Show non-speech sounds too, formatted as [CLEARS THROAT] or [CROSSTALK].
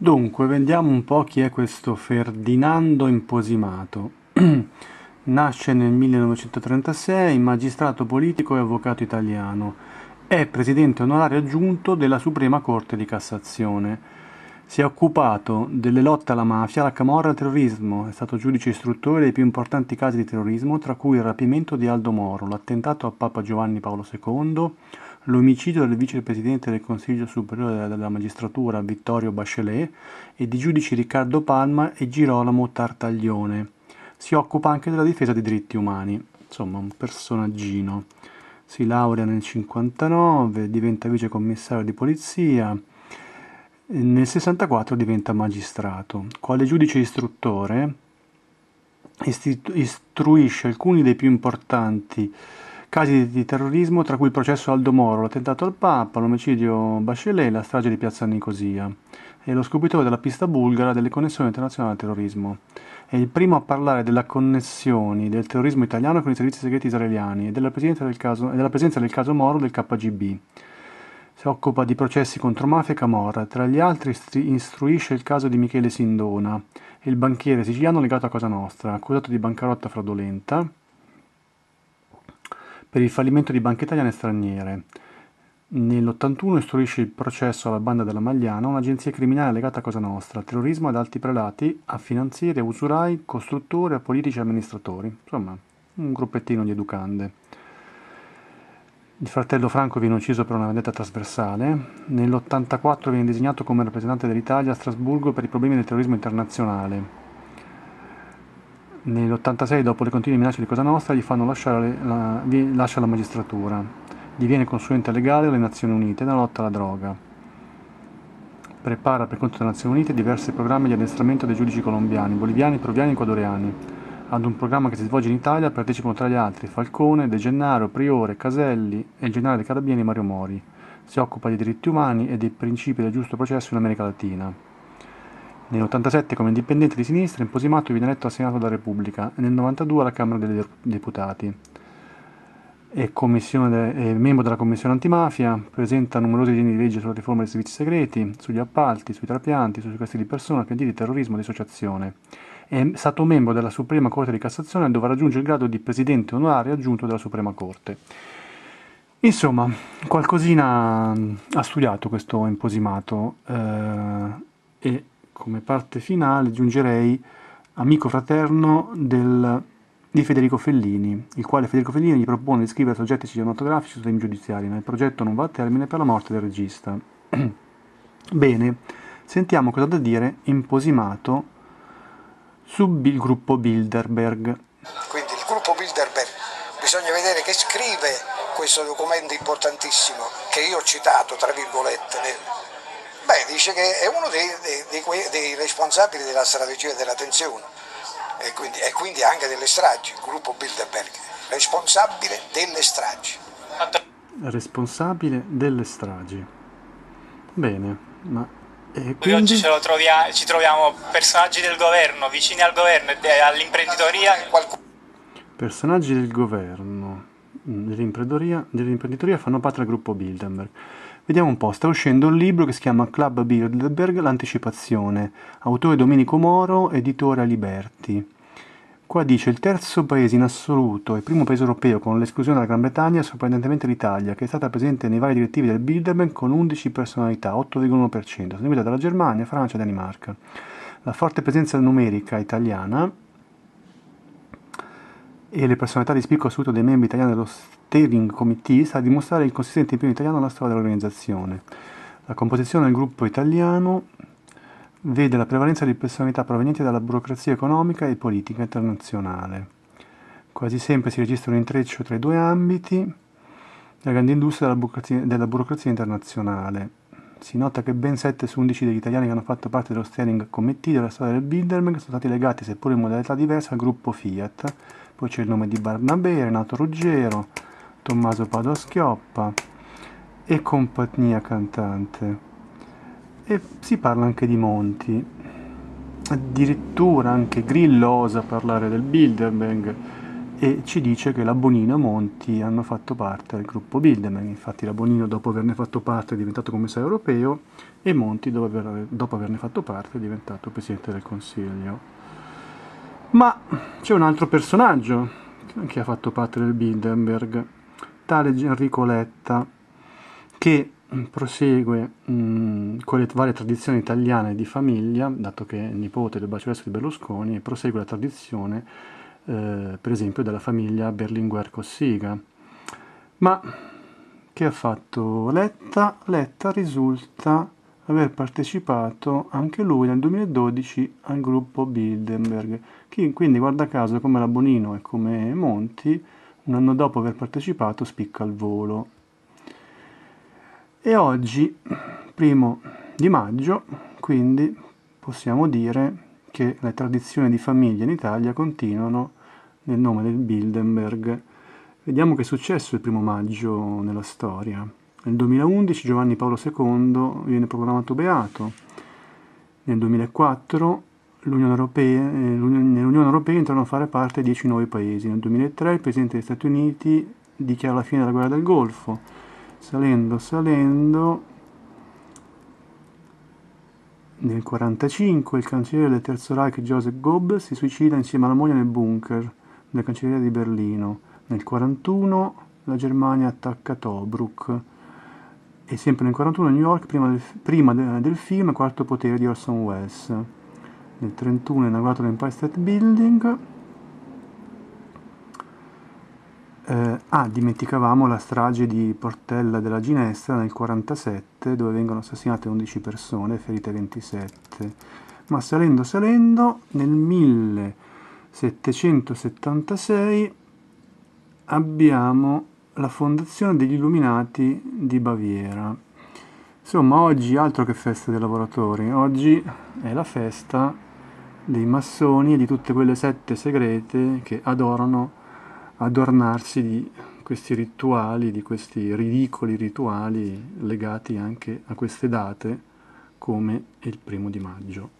Dunque, vediamo un po' chi è questo Ferdinando Imposimato. [CLEARS THROAT] Nasce nel 1936, magistrato politico e avvocato italiano. È presidente onorario aggiunto della Suprema Corte di Cassazione. Si è occupato delle lotte alla mafia, alla camorra e al terrorismo. È stato giudice istruttore dei più importanti casi di terrorismo, tra cui il rapimento di Aldo Moro, l'attentato a Papa Giovanni Paolo II, l'omicidio del vicepresidente del Consiglio Superiore della Magistratura Vittorio Bachelet e di giudici Riccardo Palma e Girolamo Tartaglione. Si occupa anche della difesa dei diritti umani, insomma un personaggino. Si laurea nel 59, diventa vicecommissario di polizia, e nel 64 diventa magistrato. Quale giudice istruttore istruisce alcuni dei più importanti Casi di terrorismo, tra cui il processo Aldo Moro, l'attentato al Papa, l'omicidio Bachelet, e la strage di piazza Nicosia. E lo scopritore della pista bulgara delle connessioni internazionali al terrorismo. È il primo a parlare delle connessioni del terrorismo italiano con i servizi segreti israeliani e della presenza del caso, presenza del caso Moro del KGB. Si occupa di processi contro mafia e camorra. Tra gli altri istruisce il caso di Michele Sindona, il banchiere siciliano legato a Cosa Nostra, accusato di bancarotta fraudolenta per il fallimento di banche italiane e straniere. Nell'81 istruisce il processo alla banda della Magliana, un'agenzia criminale legata a Cosa Nostra, terrorismo ad alti prelati, a finanzieri, a usurai, costruttori, a politici e amministratori. Insomma, un gruppettino di educande. Il fratello Franco viene ucciso per una vendetta trasversale. Nell'84 viene designato come rappresentante dell'Italia a Strasburgo per i problemi del terrorismo internazionale. Nell'86, dopo le continue minacce di Cosa Nostra, gli fanno lasciare la, lascia la magistratura. Diviene consulente legale alle Nazioni Unite nella lotta alla droga. Prepara per conto delle Nazioni Unite diversi programmi di addestramento dei giudici colombiani, boliviani, peruviani e ecuadoriani. Ad un programma che si svolge in Italia partecipano tra gli altri Falcone, De Gennaro, Priore, Caselli e il generale dei Carabinieri Mario Mori. Si occupa dei diritti umani e dei principi del giusto processo in America Latina. Nel 1987 come indipendente di sinistra Imposimato viene eletto al Senato della Repubblica e nel 92 alla Camera dei Deputati. È, è, membro della Commissione Antimafia, presenta numerosi disegni di legge sulla riforma dei servizi segreti, sugli appalti, sui trapianti, sui sequestri di persona, pianti di terrorismo e di associazione. È stato membro della Suprema Corte di Cassazione dove raggiunge il grado di presidente onorario aggiunto della Suprema Corte. Insomma, qualcosina mm, ha studiato questo imposimato eh, e come parte finale aggiungerei Amico fraterno del, di Federico Fellini, il quale Federico Fellini gli propone di scrivere soggetti cinematografici su temi giudiziari, ma il progetto non va a termine per la morte del regista. [CLEARS THROAT] Bene, sentiamo cosa ha da dire Imposimato sul gruppo Bilderberg. Quindi il gruppo Bilderberg bisogna vedere che scrive questo documento importantissimo che io ho citato, tra virgolette, nel, Beh, dice che è uno dei, dei, dei responsabili della strategia della tensione e quindi, e quindi anche delle stragi, il gruppo Bilderberg, responsabile delle stragi. Responsabile delle stragi. Bene, ma e quindi... Oggi trovia, ci troviamo personaggi del governo, vicini al governo e eh, all'imprenditoria. Personaggi del governo, mm, dell'imprenditoria, dell'imprenditoria fanno parte del gruppo Bilderberg. Vediamo un po', sta uscendo un libro che si chiama Club Bilderberg, l'anticipazione, autore Domenico Moro, editore Liberti. Qua dice il terzo paese in assoluto e primo paese europeo con l'esclusione della Gran Bretagna è sorprendentemente l'Italia, che è stata presente nei vari direttivi del Bilderberg con 11 personalità, 8,1%, seguita dalla Germania, Francia e Danimarca. La forte presenza numerica italiana e le personalità di spicco assoluto dei membri italiani dello Stato steering sta a dimostrare il consistente impegno italiano nella storia dell'organizzazione. La composizione del gruppo italiano vede la prevalenza di personalità provenienti dalla burocrazia economica e politica internazionale. Quasi sempre si registra un intreccio tra i due ambiti, la grande industria della burocrazia, della burocrazia internazionale. Si nota che ben 7 su 11 degli italiani che hanno fatto parte dello steering committee della storia del Bilderberg sono stati legati, seppur in modalità diverse, al gruppo Fiat. Poi c'è il nome di Barnabé, Renato Ruggero, Tommaso Padoschoppa e compagnia cantante. E si parla anche di Monti. Addirittura anche Grillo osa parlare del Bilderberg e ci dice che la Bonino e Monti hanno fatto parte del gruppo Bilderberg. Infatti la Bonino dopo averne fatto parte è diventato commissario europeo e Monti dopo, aver, dopo averne fatto parte è diventato presidente del Consiglio. Ma c'è un altro personaggio che ha fatto parte del Bilderberg tale Enrico Letta che prosegue mh, mm, con le varie tradizioni italiane di famiglia, dato che è nipote del bacillestro di Berlusconi, e prosegue la tradizione, eh, per esempio, della famiglia Berlinguer-Cossiga. Ma che ha fatto Letta? Letta risulta aver partecipato anche lui nel 2012 al gruppo Bilderberg, che quindi guarda caso come la Bonino e come Monti un anno dopo aver partecipato spicca al volo. E oggi, primo di maggio, quindi possiamo dire che le tradizioni di famiglia in Italia continuano nel nome del Bilderberg. Vediamo che è successo il primo maggio nella storia. Nel 2011 Giovanni Paolo II viene proclamato beato, nel 2004 l'Unione Europea, eh, nell'Unione Europea entrano a fare parte 10 nuovi paesi. Nel 2003 il Presidente degli Stati Uniti dichiara la fine della guerra del Golfo. Salendo, salendo, nel 1945 il cancelliere del Terzo Reich Joseph Goebbels si suicida insieme alla moglie nel bunker della cancelleria di Berlino. Nel 1941 la Germania attacca Tobruk. E sempre nel 1941 New York, prima del, prima del film Quarto potere di Orson Welles nel 31 è inaugurato l'Empire State Building eh, ah, dimenticavamo la strage di Portella della Ginestra nel 1947, dove vengono assassinate 11 persone e ferite 27 ma salendo salendo nel 1776 abbiamo la fondazione degli Illuminati di Baviera. Insomma, oggi altro che festa dei lavoratori, oggi è la festa dei massoni e di tutte quelle sette segrete che adorano adornarsi di questi rituali, di questi ridicoli rituali legati anche a queste date come il primo di maggio.